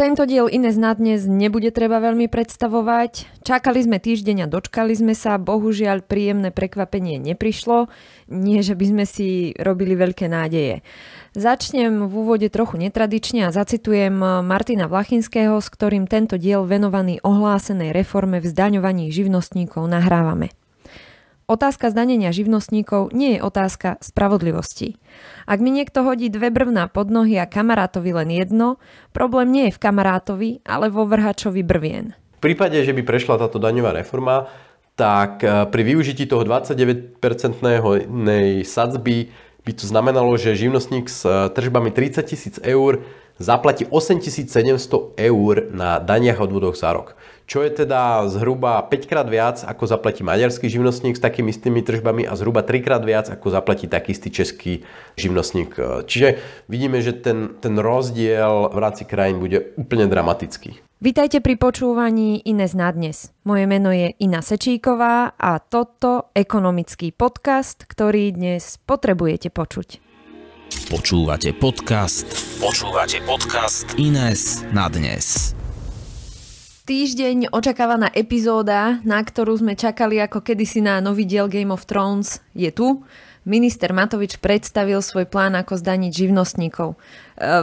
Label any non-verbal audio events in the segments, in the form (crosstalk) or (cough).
Tento diel iné na dnes nebude treba veľmi predstavovať. Čakali sme týždeň a dočkali sme sa, bohužiaľ príjemné prekvapenie neprišlo, nie že by sme si robili veľké nádeje. Začnem v úvode trochu netradične a zacitujem Martina Vlachinského, s ktorým tento diel venovaný ohlásenej reforme v zdaňovaní živnostníkov nahrávame. Otázka zdanenia živnostníkov nie je otázka spravodlivosti. Ak mi niekto hodí dve brvná pod nohy a kamarátovi len jedno, problém nie je v kamarátovi, ale vo vrhačovi brvien. V prípade, že by prešla táto daňová reforma, tak e, pri využití toho 29 percentného sadzby by to znamenalo, že živnostník s e, tržbami 30 tisíc eur zaplatí 8700 eur na daniach a odvodoch za rok čo je teda zhruba 5 krát viac, ako zaplatí maďarský živnostník s takými istými tržbami a zhruba 3 krát viac, ako zaplatí taký istý český živnostník. Čiže vidíme, že ten, ten rozdiel v rámci krajín bude úplne dramatický. Vítajte pri počúvaní Ines na dnes. Moje meno je Ina Sečíková a toto ekonomický podcast, ktorý dnes potrebujete počuť. Počúvate podcast. Počúvate podcast Ines na dnes týždeň očakávaná epizóda, na ktorú sme čakali ako kedysi na nový diel Game of Thrones, je tu. Minister Matovič predstavil svoj plán, ako zdaniť živnostníkov. E,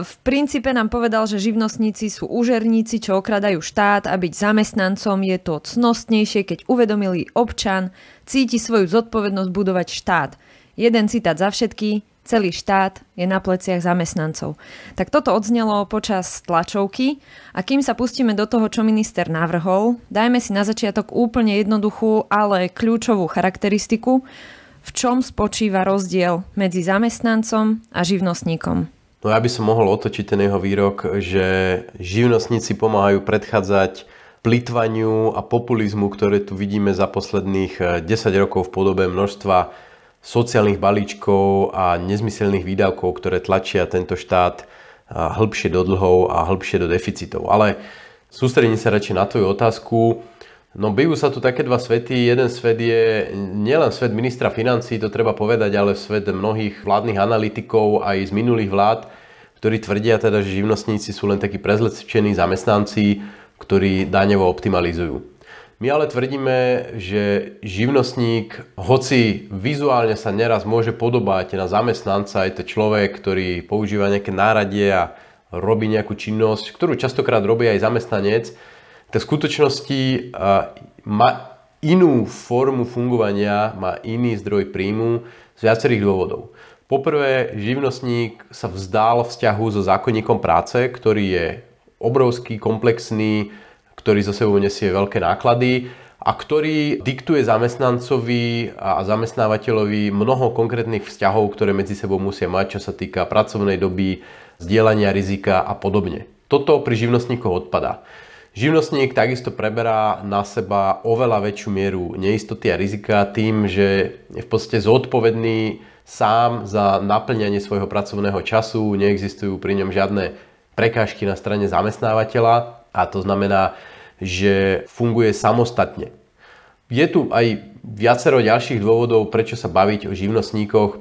v princípe nám povedal, že živnostníci sú úžerníci, čo okradajú štát a byť zamestnancom je to cnostnejšie, keď uvedomili občan, cíti svoju zodpovednosť budovať štát. Jeden citát za všetky, celý štát je na pleciach zamestnancov. Tak toto odznelo počas tlačovky a kým sa pustíme do toho, čo minister navrhol, dajme si na začiatok úplne jednoduchú, ale kľúčovú charakteristiku, v čom spočíva rozdiel medzi zamestnancom a živnostníkom. No ja by som mohol otočiť ten jeho výrok, že živnostníci pomáhajú predchádzať plitvaniu a populizmu, ktoré tu vidíme za posledných 10 eh, rokov v podobe množstva sociálnych balíčkov a nezmyselných výdavkov, ktoré tlačia tento štát hĺbšie do dlhov a hĺbšie do deficitov. Ale sústredím sa radšej na tvoju otázku. No bývajú sa tu také dva svety. Jeden svet je nielen svet ministra financí, to treba povedať, ale svet mnohých vládnych analytikov aj z minulých vlád, ktorí tvrdia teda, že živnostníci sú len takí prezlečení zamestnanci, ktorí daňovo optimalizujú. My ale tvrdíme, že živnostník, hoci vizuálne sa neraz môže podobať na zamestnanca, je to človek, ktorý používa nejaké náradie a robí nejakú činnosť, ktorú častokrát robí aj zamestnanec, tak v skutočnosti e, má inú formu fungovania, má iný zdroj príjmu z viacerých dôvodov. Poprvé, živnostník sa vzdal vzťahu so zákonníkom práce, ktorý je obrovský, komplexný, ktorý zo sebou nesie veľké náklady a ktorý diktuje zamestnancovi a zamestnávateľovi mnoho konkrétnych vzťahov, ktoré medzi sebou musia mať, čo sa týka pracovnej doby, zdieľania rizika a podobne. Toto pri živnostníkoch odpadá. Živnostník takisto preberá na seba oveľa väčšiu mieru neistoty a rizika tým, že je v podstate zodpovedný sám za naplňanie svojho pracovného času, neexistujú pri ňom žiadne prekážky na strane zamestnávateľa a to znamená, že funguje samostatne. Je tu aj viacero ďalších dôvodov, prečo sa baviť o živnostníkoch.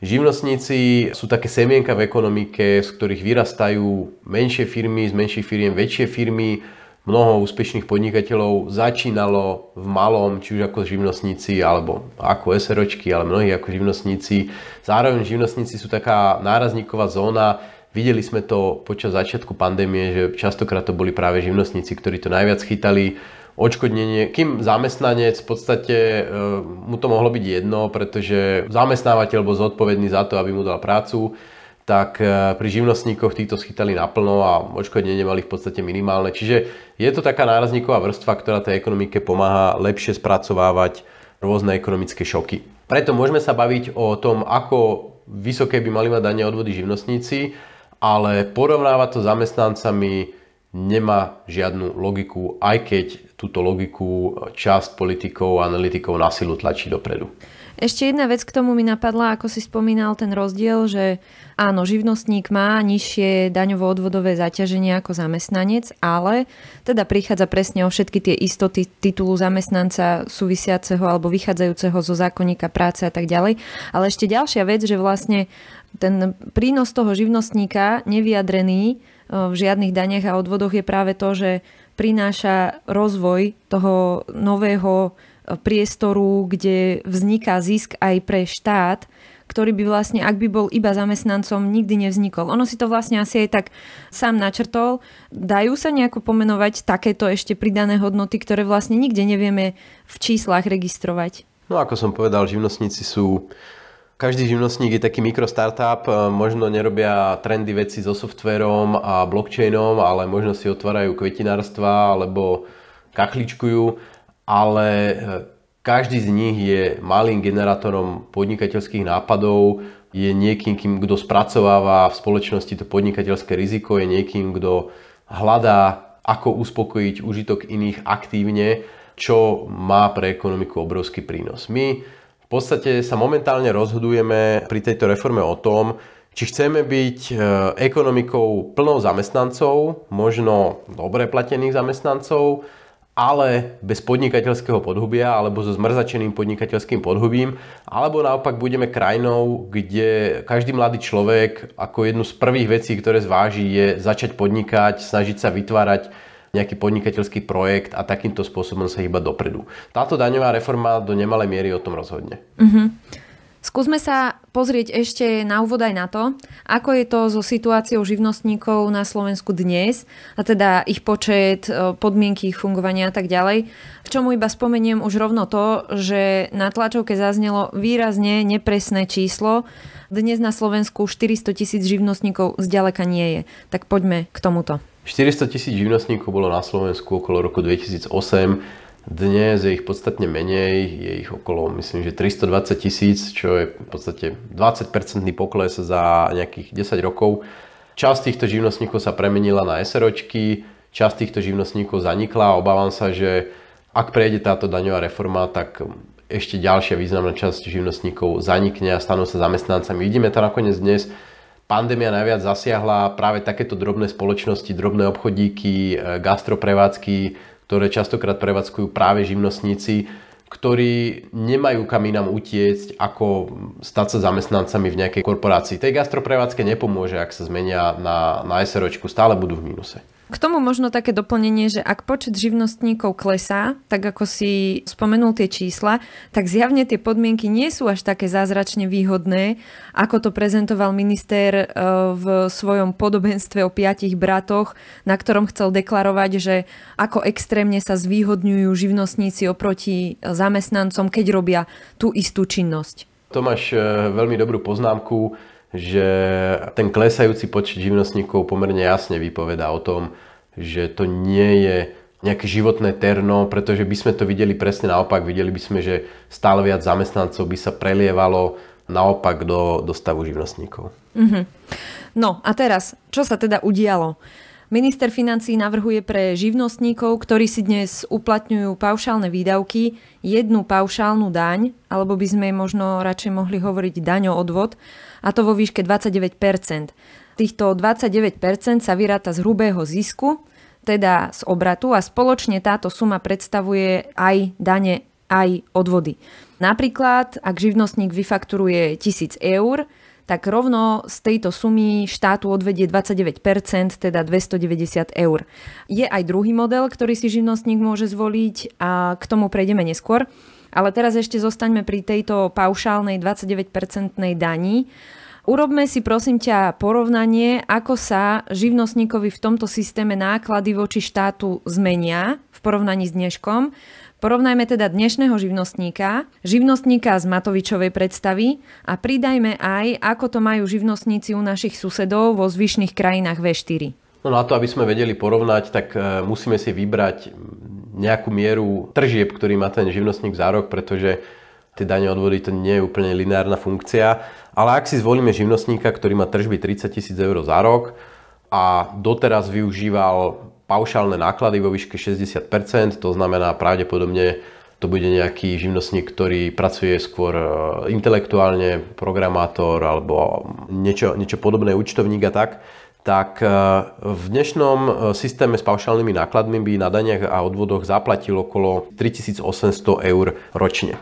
Živnostníci sú také semienka v ekonomike, z ktorých vyrastajú menšie firmy, z menších firiem väčšie firmy. Mnoho úspešných podnikateľov začínalo v malom, či už ako živnostníci, alebo ako SROčky, ale mnohí ako živnostníci. Zároveň živnostníci sú taká nárazníková zóna, Videli sme to počas začiatku pandémie, že častokrát to boli práve živnostníci, ktorí to najviac chytali. Odškodnenie, kým zamestnanec v podstate e, mu to mohlo byť jedno, pretože zamestnávateľ bol zodpovedný za to, aby mu dal prácu, tak e, pri živnostníkoch títo schytali naplno a očkodnenie mali v podstate minimálne. Čiže je to taká nárazníková vrstva, ktorá tej ekonomike pomáha lepšie spracovávať rôzne ekonomické šoky. Preto môžeme sa baviť o tom, ako vysoké by mali mať dane odvody živnostníci ale porovnávať to zamestnancami nemá žiadnu logiku, aj keď túto logiku časť politikov a analytikov na silu tlačí dopredu. Ešte jedna vec k tomu mi napadla, ako si spomínal ten rozdiel, že áno, živnostník má nižšie daňovo-odvodové zaťaženie ako zamestnanec, ale teda prichádza presne o všetky tie istoty titulu zamestnanca súvisiaceho alebo vychádzajúceho zo zákonníka práce a tak ďalej. Ale ešte ďalšia vec, že vlastne ten prínos toho živnostníka nevyjadrený e, v žiadnych daniach a odvodoch je práve to, že prináša rozvoj toho nového e, priestoru, kde vzniká zisk aj pre štát, ktorý by vlastne, ak by bol iba zamestnancom, nikdy nevznikol. Ono si to vlastne asi aj tak sám načrtol. Dajú sa nejako pomenovať takéto ešte pridané hodnoty, ktoré vlastne nikde nevieme v číslach registrovať? No ako som povedal, živnostníci sú každý živnostník je taký mikrostartup, e, možno nerobia trendy veci so softverom a blockchainom, ale možno si otvárajú kvetinárstva alebo kachličkujú, ale e, každý z nich je malým generátorom podnikateľských nápadov, je niekým, kto spracováva v spoločnosti to podnikateľské riziko, je niekým, kto hľadá, ako uspokojiť užitok iných aktívne, čo má pre ekonomiku obrovský prínos. My v podstate sa momentálne rozhodujeme pri tejto reforme o tom, či chceme byť e, ekonomikou plnou zamestnancov, možno dobre platených zamestnancov, ale bez podnikateľského podhubia alebo so zmrzačeným podnikateľským podhubím, alebo naopak budeme krajinou, kde každý mladý človek ako jednu z prvých vecí, ktoré zváži, je začať podnikať, snažiť sa vytvárať nejaký podnikateľský projekt a takýmto spôsobom sa iba dopredu. Táto daňová reforma do nemalej miery o tom rozhodne. Mm-hmm. Skúsme sa pozrieť ešte na úvod aj na to, ako je to so situáciou živnostníkov na Slovensku dnes, a teda ich počet, e, podmienky ich fungovania a tak ďalej. K čomu iba spomeniem už rovno to, že na tlačovke zaznelo výrazne nepresné číslo. Dnes na Slovensku 400 tisíc živnostníkov zďaleka nie je. Tak poďme k tomuto. 400 tisíc živnostníkov bolo na Slovensku okolo roku 2008, dnes je ich podstatne menej, je ich okolo myslím, že 320 tisíc, čo je v podstate 20-percentný pokles za nejakých 10 rokov. Časť týchto živnostníkov sa premenila na SROčky, časť týchto živnostníkov zanikla a obávam sa, že ak prejde táto daňová reforma, tak ešte ďalšia významná časť živnostníkov zanikne a stanú sa zamestnancami. Vidíme to nakoniec dnes, Pandémia najviac zasiahla práve takéto drobné spoločnosti, drobné obchodíky, e, gastroprevádzky, ktoré častokrát prevádzkujú práve živnostníci, ktorí nemajú kam inám utiecť, ako stať sa zamestnancami v nejakej korporácii. Tej gastroprevádzke nepomôže, ak sa zmenia na, na SROčku, stále budú v mínuse. K tomu možno také doplnenie, že ak počet živnostníkov klesá, tak ako si spomenul tie čísla, tak zjavne tie podmienky nie sú až také zázračne výhodné, ako to prezentoval minister e, v svojom podobenstve o piatich bratoch, na ktorom chcel deklarovať, že ako extrémne sa zvýhodňujú živnostníci oproti zamestnancom, keď robia tú istú činnosť. Tomáš e, veľmi dobrú poznámku že ten klesajúci počet živnostníkov pomerne jasne vypovedá o tom, že to nie je nejaké životné terno, pretože by sme to videli presne naopak. Videli by sme, že stále viac zamestnancov by sa prelievalo naopak do, do stavu živnostníkov. Mm-hmm. No a teraz, čo sa teda udialo? Minister financí navrhuje pre živnostníkov, ktorí si dnes uplatňujú paušálne výdavky, jednu paušálnu daň, alebo by sme možno radšej mohli hovoriť daň o odvod, a to vo výške 29 Týchto 29 sa vyráta z hrubého zisku, teda z obratu a spoločne táto suma predstavuje aj dane, aj odvody. Napríklad, ak živnostník vyfakturuje 1000 eur, tak rovno z tejto sumy štátu odvedie 29%, teda 290 eur. Je aj druhý model, ktorý si živnostník môže zvoliť a k tomu prejdeme neskôr. Ale teraz ešte zostaňme pri tejto paušálnej 29-percentnej dani. Urobme si prosím ťa porovnanie, ako sa živnostníkovi v tomto systéme náklady voči štátu zmenia v porovnaní s dneškom. Porovnajme teda dnešného živnostníka, živnostníka z Matovičovej predstavy a pridajme aj, ako to majú živnostníci u našich susedov vo zvyšných krajinách V4. No na to, aby sme vedeli porovnať, tak e, musíme si vybrať nejakú mieru tržieb, ktorý má ten živnostník za rok, pretože tie dane odvody to nie je úplne lineárna funkcia. Ale ak si zvolíme živnostníka, ktorý má tržby 30 tisíc eur za rok a doteraz využíval paušálne náklady vo výške 60%, to znamená pravdepodobne to bude nejaký živnostník, ktorý pracuje skôr e, intelektuálne, programátor alebo niečo, niečo podobné, účtovník a tak, tak e, v dnešnom e, systéme s paušálnymi nákladmi by na daniach a odvodoch zaplatil okolo 3800 eur ročne.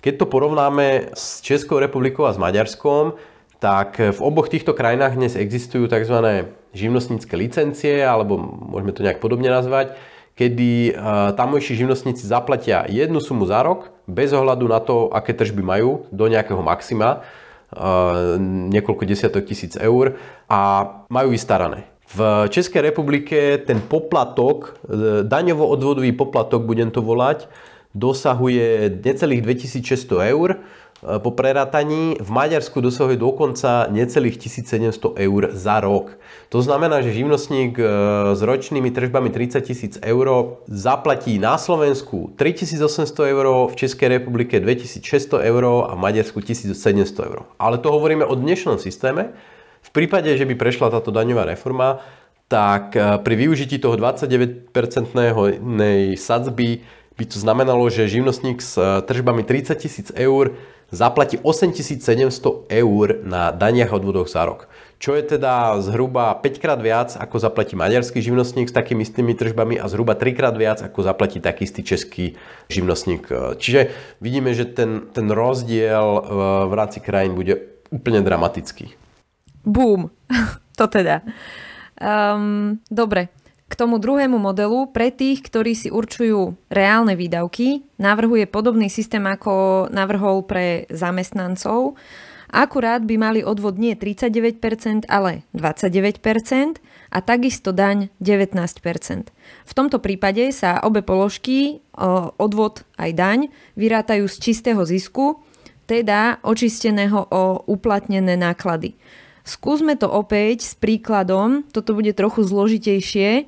Keď to porovnáme s Českou republikou a s Maďarskom, tak v oboch týchto krajinách dnes existujú tzv. živnostnícke licencie, alebo môžeme to nejak podobne nazvať, kedy e, tamojší živnostníci zaplatia jednu sumu za rok bez ohľadu na to, aké tržby majú do nejakého maxima, e, niekoľko desiatok tisíc eur a majú vystarané. V Českej republike ten poplatok, e, daňovo-odvodový poplatok budem to volať, dosahuje necelých 2600 eur e, po prerataní, V Maďarsku dosahuje dokonca necelých 1700 eur za rok. To znamená, že živnostník e, s ročnými tržbami 30 tisíc eur zaplatí na Slovensku 3800 eur, v Českej republike 2600 eur a v Maďarsku 1700 eur. Ale to hovoríme o dnešnom systéme. V prípade, že by prešla táto daňová reforma, tak e, pri využití toho 29 sadzby by to znamenalo, že živnostník s e, tržbami 30 tisíc eur zaplatí 8700 eur na daniach a odvodoch za rok. Čo je teda zhruba 5 krát viac, ako zaplatí maďarský živnostník s takými istými tržbami a zhruba 3 krát viac, ako zaplatí taký istý český živnostník. E, čiže vidíme, že ten, ten rozdiel e, v rámci krajín bude úplne dramatický. Boom. (laughs) to teda. Um, dobre, k tomu druhému modelu pre tých, ktorí si určujú reálne výdavky, navrhuje podobný systém, ako navrhol pre zamestnancov. Akurát by mali odvod nie 39%, ale 29% a takisto daň 19%. V tomto prípade sa obe položky, odvod aj daň, vyrátajú z čistého zisku, teda očisteného o uplatnené náklady. Skúsme to opäť s príkladom, toto bude trochu zložitejšie,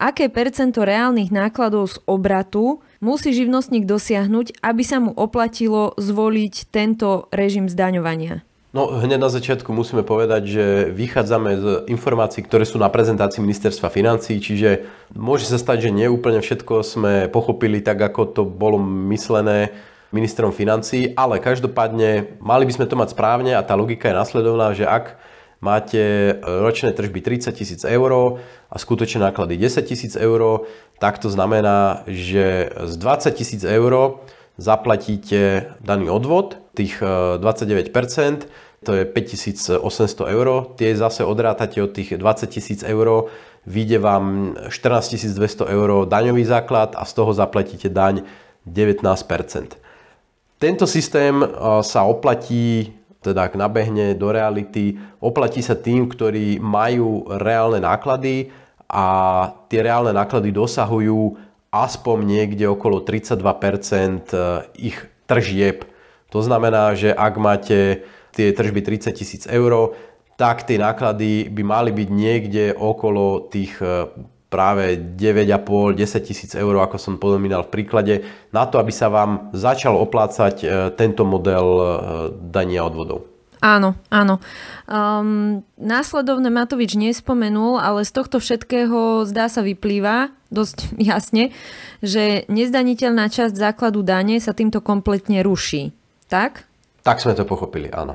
aké percento reálnych nákladov z obratu musí živnostník dosiahnuť, aby sa mu oplatilo zvoliť tento režim zdaňovania. No hneď na začiatku musíme povedať, že vychádzame z informácií, ktoré sú na prezentácii ministerstva financí, čiže môže sa stať, že neúplne všetko sme pochopili tak, ako to bolo myslené ministrom financí, ale každopádne mali by sme to mať správne a tá logika je nasledovná, že ak máte e, ročné tržby 30 tisíc eur a skutočné náklady 10 tisíc eur, tak to znamená, že z 20 tisíc eur zaplatíte daný odvod, tých 29%, e, to je 5800 eur, tie zase odrátate od tých 20 tisíc eur, vyjde vám 14 200 eur daňový základ a z toho zaplatíte daň 19%. Tento systém e, sa oplatí teda ak nabehne do reality, oplatí sa tým, ktorí majú reálne náklady a tie reálne náklady dosahujú aspoň niekde okolo 32% eh, ich tržieb. To znamená, že ak máte tie tržby 30 tisíc eur, tak tie náklady by mali byť niekde okolo tých eh, práve 9,5-10 tisíc eur, ako som podomínal v príklade, na to, aby sa vám začal oplácať e, tento model e, dania odvodov. Áno, áno. Um, následovne Matovič nespomenul, ale z tohto všetkého zdá sa vyplýva dosť (laughs) jasne, že nezdaniteľná časť základu dane sa týmto kompletne ruší. Tak? Tak sme to pochopili, áno.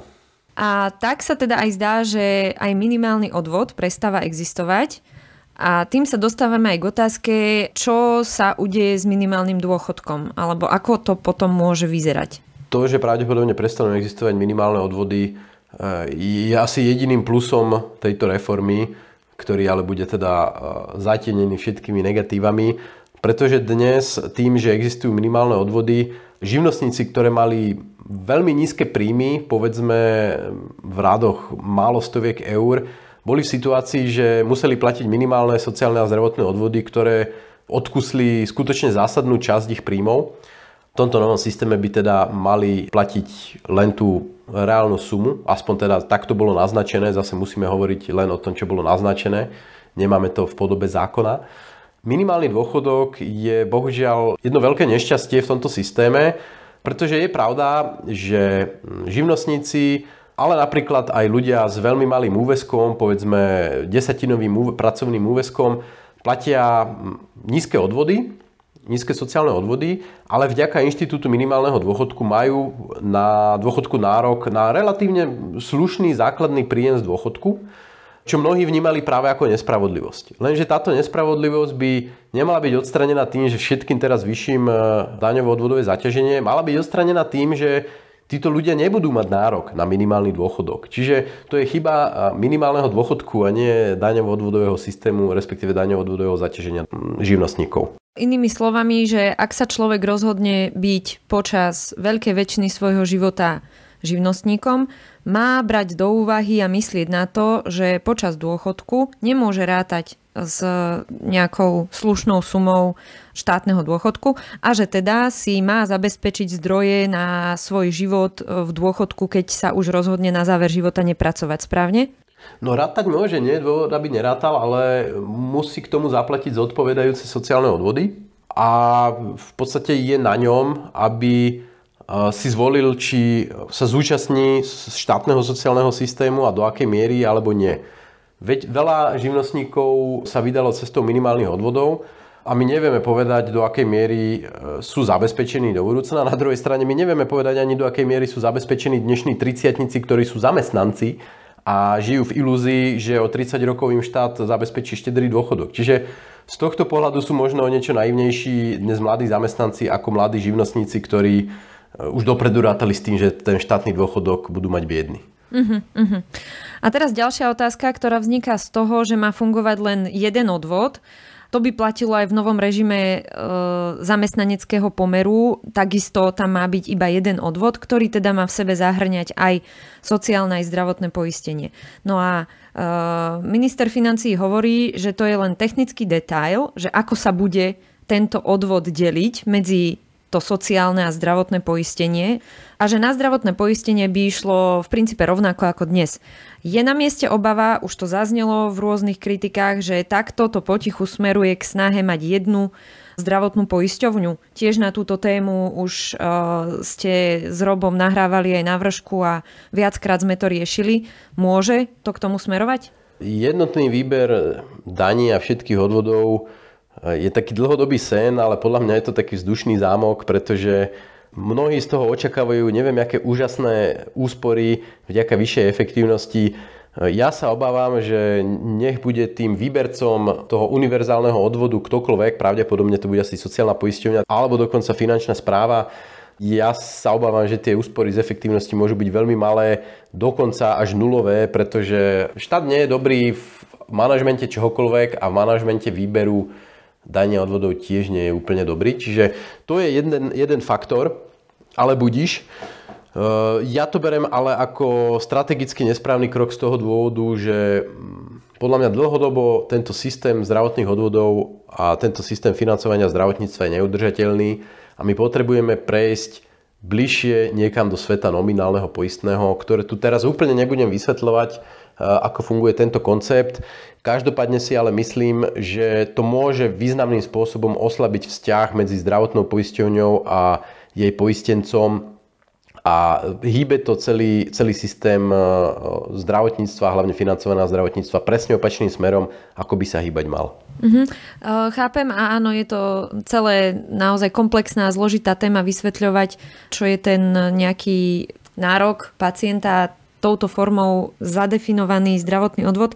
A tak sa teda aj zdá, že aj minimálny odvod prestáva existovať. A tým sa dostávame aj k otázke, čo sa udeje s minimálnym dôchodkom, alebo ako to potom môže vyzerať. To, že pravdepodobne prestanú existovať minimálne odvody, e, je asi jediným plusom tejto reformy, ktorý ale bude teda e, zatienený všetkými negatívami, pretože dnes tým, že existujú minimálne odvody, živnostníci, ktoré mali veľmi nízke príjmy, povedzme v rádoch málo stoviek eur, boli v situácii, že museli platiť minimálne sociálne a zdravotné odvody, ktoré odkusli skutočne zásadnú časť ich príjmov. V tomto novom systéme by teda mali platiť len tú reálnu sumu, aspoň teda takto bolo naznačené, zase musíme hovoriť len o tom, čo bolo naznačené, nemáme to v podobe zákona. Minimálny dôchodok je bohužiaľ jedno veľké nešťastie v tomto systéme, pretože je pravda, že živnostníci ale napríklad aj ľudia s veľmi malým úveskom, povedzme desatinovým úve, pracovným úveskom, platia nízke odvody, nízke sociálne odvody, ale vďaka inštitútu minimálneho dôchodku majú na dôchodku nárok na relatívne slušný základný príjem z dôchodku, čo mnohí vnímali práve ako nespravodlivosť. Lenže táto nespravodlivosť by nemala byť odstranená tým, že všetkým teraz vyšším e, daňové odvodové zaťaženie, mala byť odstranená tým, že títo ľudia nebudú mať nárok na minimálny dôchodok. Čiže to je chyba minimálneho dôchodku a nie daňovo-odvodového systému, respektíve daňovo-odvodového zaťaženia živnostníkov. Inými slovami, že ak sa človek rozhodne byť počas veľkej väčšiny svojho života živnostníkom, má brať do úvahy a myslieť na to, že počas dôchodku nemôže rátať s nejakou slušnou sumou štátneho dôchodku a že teda si má zabezpečiť zdroje na svoj život v dôchodku, keď sa už rozhodne na záver života nepracovať správne? No rátať môže, nie je dôvod, aby nerátal, ale musí k tomu zaplatiť zodpovedajúce sociálne odvody a v podstate je na ňom, aby si zvolil, či sa zúčastní z štátneho sociálneho systému a do akej miery alebo nie. Veď veľa živnostníkov sa vydalo cestou minimálnych odvodov a my nevieme povedať, do akej miery e, sú zabezpečení do budúcna. Na druhej strane my nevieme povedať ani, do akej miery sú zabezpečení dnešní triciatnici, ktorí sú zamestnanci a žijú v ilúzii, že o 30 rokov im štát zabezpečí štedrý dôchodok. Čiže z tohto pohľadu sú možno o niečo naivnejší dnes mladí zamestnanci ako mladí živnostníci, ktorí Eh, už dopredu rátali s tým, že ten štátny dôchodok budú mať biedný. Uh-huh, mhm, mhm. uh-huh. A teraz ďalšia otázka, ktorá vzniká z toho, že má fungovať len jeden odvod. To by platilo aj v novom režime e, zamestnaneckého pomeru. Takisto tam má byť iba jeden odvod, ktorý teda má v sebe zahrňať aj sociálne aj zdravotné poistenie. No a e, minister financí hovorí, že to je len technický detail, že ako sa bude tento odvod deliť medzi to sociálne a zdravotné poistenie a že na zdravotné poistenie by išlo v princípe rovnako ako dnes. Je na mieste obava, už to zaznelo v rôznych kritikách, že takto to potichu smeruje k snahe mať jednu zdravotnú poisťovňu. Tiež na túto tému už uh, ste s Robom nahrávali aj na vršku a viackrát sme to riešili. Môže to k tomu smerovať? Jednotný výber daní a všetkých odvodov je taký dlhodobý sen, ale podľa mňa je to taký vzdušný zámok, pretože mnohí z toho očakávajú neviem aké úžasné úspory vďaka vyššej efektívnosti. Ja sa obávam, že nech bude tým výbercom toho univerzálneho odvodu ktokoľvek, pravdepodobne to bude asi sociálna poisťovňa alebo dokonca finančná správa, ja sa obávam, že tie úspory z efektívnosti môžu byť veľmi malé, dokonca až nulové, pretože štát nie je dobrý v manažmente čohokoľvek a v manažmente výberu dania odvodov tiež nie je úplne dobrý. Čiže to je jeden, jeden faktor, ale budíš. E, ja to berem ale ako strategicky nesprávny krok z toho dôvodu, že mm, podľa mňa dlhodobo tento systém zdravotných odvodov a tento systém financovania zdravotníctva je neudržateľný a my potrebujeme prejsť bližšie niekam do sveta nominálneho poistného, ktoré tu teraz úplne nebudem vysvetľovať, Eh, ako funguje tento koncept. Každopádne si ale myslím, že to môže významným spôsobom oslabiť vzťah medzi zdravotnou poisťovňou a jej poistencom a hýbe to celý, celý systém eh, zdravotníctva, hlavne financovaného zdravotníctva, presne opačným smerom, ako by sa hýbať mal. Mm-hmm. Chápem a áno, je to celé naozaj komplexná, a zložitá téma vysvetľovať, čo je ten nejaký nárok pacienta touto formou zadefinovaný zdravotný odvod.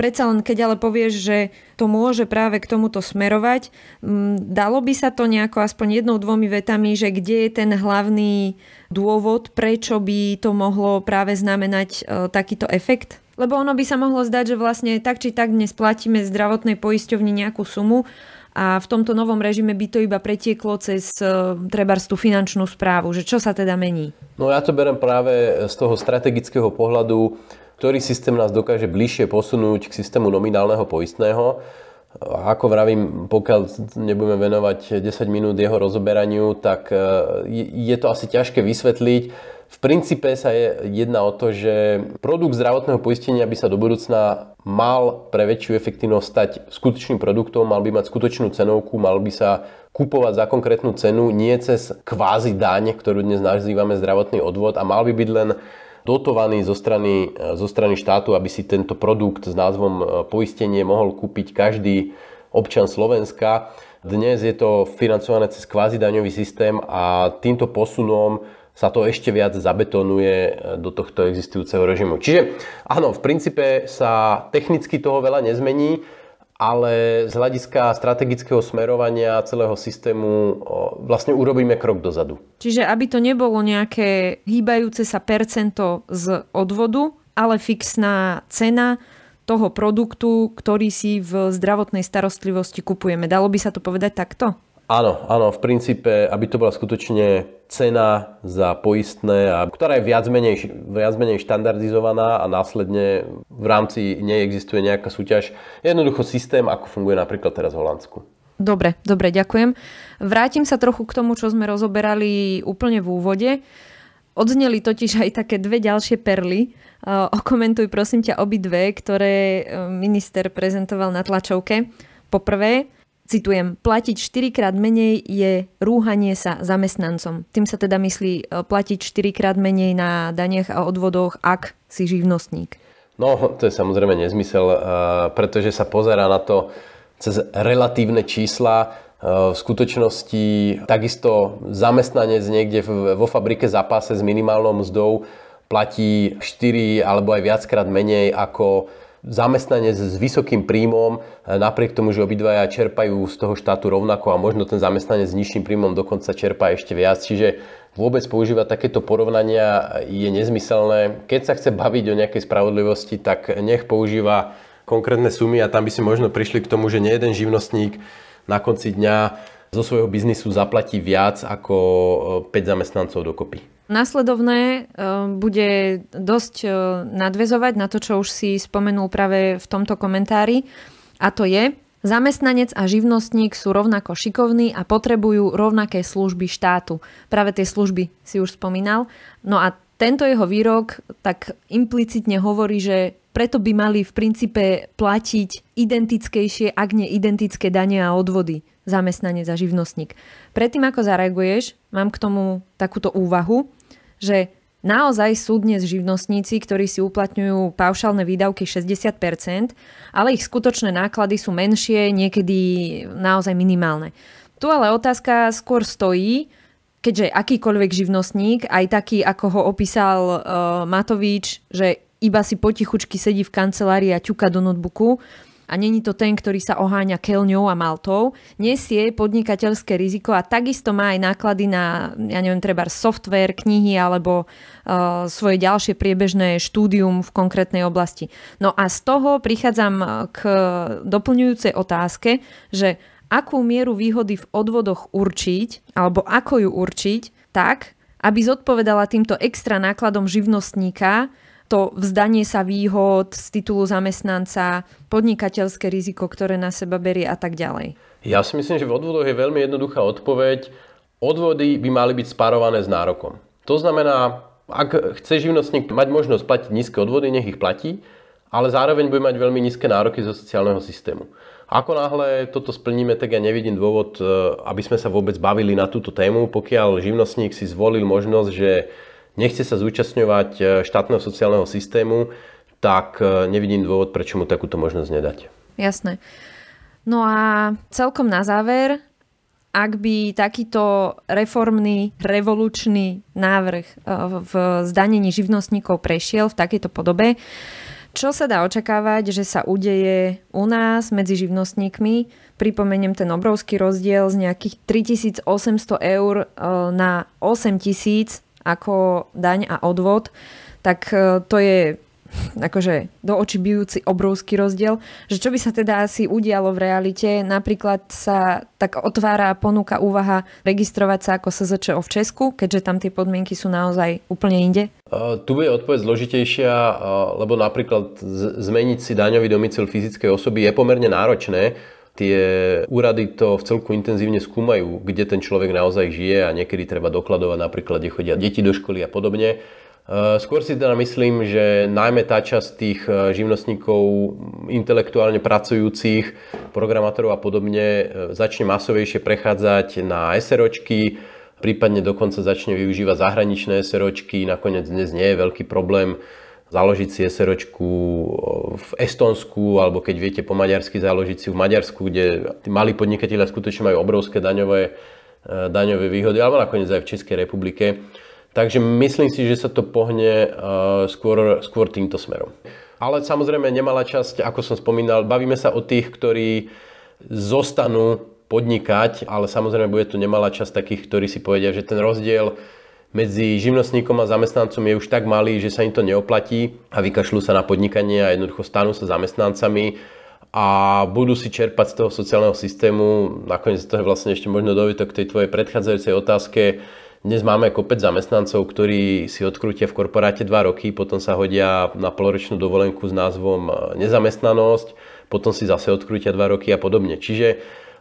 Predsa len keď ale povieš, že to môže práve k tomuto smerovať, mm, dalo by sa to nejako aspoň jednou, dvomi vetami, že kde je ten hlavný dôvod, prečo by to mohlo práve znamenať e, takýto efekt? Lebo ono by sa mohlo zdať, že vlastne tak či tak dnes platíme zdravotnej poisťovni nejakú sumu a v tomto novom režime by to iba pretieklo cez e, trebárs tú finančnú správu. Že čo sa teda mení? No ja to berem práve z toho strategického pohľadu, ktorý systém nás dokáže bližšie posunúť k systému nominálneho poistného ako vravím, pokiaľ nebudeme venovať 10 minút jeho rozoberaniu, tak e, je to asi ťažké vysvetliť. V princípe sa je jedna o to, že produkt zdravotného poistenia by sa do budúcna mal pre väčšiu efektívnosť stať skutočným produktom, mal by mať skutočnú cenovku, mal by sa kupovať za konkrétnu cenu, nie cez kvázi daň, ktorú dnes nazývame zdravotný odvod a mal by byť len dotovaný zo strany, e, zo strany štátu, aby si tento produkt s názvom e, poistenie mohol kúpiť každý občan Slovenska. Dnes je to financované cez kvázi daňový systém a týmto posunom sa to ešte viac zabetonuje e, do tohto existujúceho režimu. Čiže áno, v princípe sa technicky toho veľa nezmení, ale z hľadiska strategického smerovania celého systému vlastne urobíme krok dozadu. Čiže aby to nebolo nejaké hýbajúce sa percento z odvodu, ale fixná cena toho produktu, ktorý si v zdravotnej starostlivosti kupujeme. Dalo by sa to povedať takto? Áno, áno, v princípe, aby to bola skutočne cena za poistné, a, ktorá je viac menej, viac menej štandardizovaná a následne v rámci neexistuje nejaká súťaž. Jednoducho systém, ako funguje napríklad teraz v Holandsku. Dobre, dobre, ďakujem. Vrátim sa trochu k tomu, čo sme rozoberali úplne v úvode. Odzneli totiž aj také dve ďalšie perly. E, okomentuj prosím ťa obidve, ktoré e, minister prezentoval na tlačovke. Poprvé, citujem, platiť 4 krát menej je rúhanie sa zamestnancom. Tým sa teda myslí e, platiť 4 krát menej na daniach a odvodoch, ak si živnostník. No, to je samozrejme nezmysel, e, pretože sa pozera na to cez relatívne čísla. E, v skutočnosti takisto zamestnanec niekde vo fabrike zapáse s minimálnou mzdou platí 4 alebo aj viackrát menej ako zamestnanec s vysokým príjmom, eh, napriek tomu, že obidvaja čerpajú z toho štátu rovnako a možno ten zamestnanec s nižším príjmom dokonca čerpa ešte viac. Čiže vôbec používať takéto porovnania je nezmyselné. Keď sa chce baviť o nejakej spravodlivosti, tak nech používa konkrétne sumy a tam by si možno prišli k tomu, že nie jeden živnostník na konci dňa zo svojho biznisu zaplatí viac ako 5 eh, zamestnancov dokopy. Nasledovné e, bude dosť e, nadvezovať na to, čo už si spomenul práve v tomto komentári, a to je, Zamestnanec a živnostník sú rovnako šikovní a potrebujú rovnaké služby štátu. Práve tie služby si už spomínal. No a tento jeho výrok tak implicitne hovorí, že preto by mali v princípe platiť identickejšie, ak nie identické dane a odvody zamestnanec a živnostník. Predtým, ako zareaguješ, mám k tomu takúto úvahu že Naozaj sú dnes živnostníci, ktorí si uplatňujú paušálne výdavky 60%, ale ich skutočné náklady sú menšie, niekedy naozaj minimálne. Tu ale otázka skôr stojí, keďže akýkoľvek živnostník, aj taký, ako ho opísal uh, Matovič, že iba si potichučky sedí v kancelárii a ťuka do notebooku, a není to ten, ktorý sa oháňa kelňou a maltou, nesie podnikateľské riziko a takisto má aj náklady na, ja neviem, treba software, knihy alebo uh, svoje ďalšie priebežné štúdium v konkrétnej oblasti. No a z toho prichádzam e, k doplňujúcej otázke, že akú mieru výhody v odvodoch určiť, alebo ako ju určiť, tak, aby zodpovedala týmto extra nákladom živnostníka, to vzdanie sa výhod z titulu zamestnanca, podnikateľské riziko, ktoré na seba berie a tak ďalej? Ja si myslím, že v odvodoch je veľmi jednoduchá odpoveď. Odvody by mali byť spárované s nárokom. To znamená, ak chce živnostník mať možnosť platiť nízke odvody, nech ich platí, ale zároveň bude mať veľmi nízke nároky zo sociálneho systému. Ako náhle toto splníme, tak ja nevidím dôvod, e, aby sme sa vôbec bavili na túto tému, pokiaľ živnostník si zvolil možnosť, že nechce sa zúčastňovať e, štátneho sociálneho systému, tak e, nevidím dôvod, prečo mu takúto možnosť nedať. Jasné. No a celkom na záver, ak by takýto reformný, revolučný návrh e, v zdanení živnostníkov prešiel v takejto podobe, čo sa dá očakávať, že sa udeje u nás medzi živnostníkmi? Pripomeniem ten obrovský rozdiel z nejakých 3800 eur na 8000 ako daň a odvod, tak e, to je akože do očí bijúci obrovský rozdiel, že čo by sa teda asi udialo v realite, napríklad sa tak otvára ponuka úvaha registrovať sa ako SZČO v Česku, keďže tam tie podmienky sú naozaj úplne inde? Uh, tu je odpoveď zložitejšia, uh, lebo napríklad z- zmeniť si daňový domicil fyzickej osoby je pomerne náročné, Tie úrady to v celku intenzívne skúmajú, kde ten človek naozaj žije a niekedy treba dokladovať napríklad, kde chodia deti do školy a podobne. E, skôr si teda myslím, že najmä tá časť tých e, živnostníkov, intelektuálne pracujúcich, programátorov a podobne e, začne masovejšie prechádzať na SROčky, prípadne dokonca začne využívať zahraničné SROčky. Nakoniec dnes nie je veľký problém založiť si SROčku eh, v Estonsku, alebo keď viete po maďarsky založiť si v Maďarsku, kde tí malí podnikatelia skutočne majú obrovské daňové, eh, daňové výhody, alebo nakoniec aj v Českej republike. Takže myslím si, že sa to pohne eh, skôr, skôr týmto smerom. Ale samozrejme nemala časť, ako som spomínal, bavíme sa o tých, ktorí zostanú podnikať, ale samozrejme bude tu nemalá časť takých, ktorí si povedia, že ten rozdiel medzi živnostníkom a zamestnancom je už tak malý, že sa im to neoplatí a vykašľú sa na podnikanie a jednoducho stanú sa zamestnancami a budú si čerpať z toho sociálneho systému. Nakoniec to je vlastne ešte možno dovitok k tej tvojej predchádzajúcej otázke. Dnes máme kopec zamestnancov, ktorí si odkrútia v korporáte 2 roky, potom sa hodia na poloročnú dovolenku s názvom nezamestnanosť, potom si zase odkrútia 2 roky a podobne. Čiže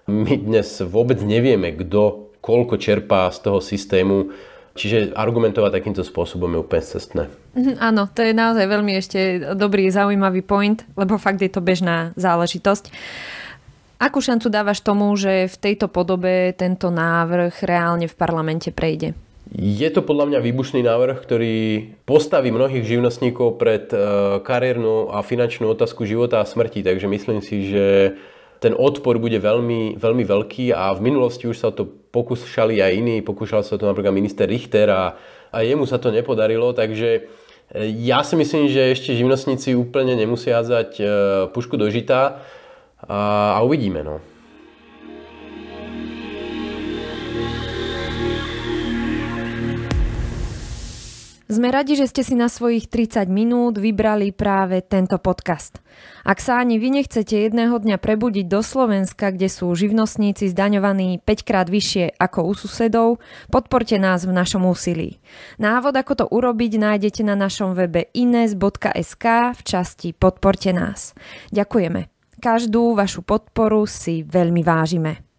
my dnes vôbec nevieme, kto koľko čerpá z toho systému Čiže argumentovať takýmto spôsobom je úplne cestné. Mm, áno, to je naozaj veľmi ešte dobrý, zaujímavý point, lebo fakt je to bežná záležitosť. Akú šancu dávaš tomu, že v tejto podobe tento návrh reálne v parlamente prejde? Je to podľa mňa výbušný návrh, ktorý postaví mnohých živnostníkov pred e, kariérnu a finančnú otázku života a smrti. Takže myslím si, že ten odpor bude veľmi, veľmi veľký a v minulosti už sa to pokúšali aj iní, pokúšal sa to napríklad minister Richter a, a jemu sa to nepodarilo, takže e, ja si myslím, že ešte živnostníci úplne nemusia hádzať e, pušku do žita a, a uvidíme. No. Sme radi, že ste si na svojich 30 minút vybrali práve tento podcast. Ak sa ani vy nechcete jedného dňa prebudiť do Slovenska, kde sú živnostníci zdaňovaní 5 krát vyššie ako u susedov, podporte nás v našom úsilí. Návod, ako to urobiť, nájdete na našom webe ines.sk v časti Podporte nás. Ďakujeme. Každú vašu podporu si veľmi vážime.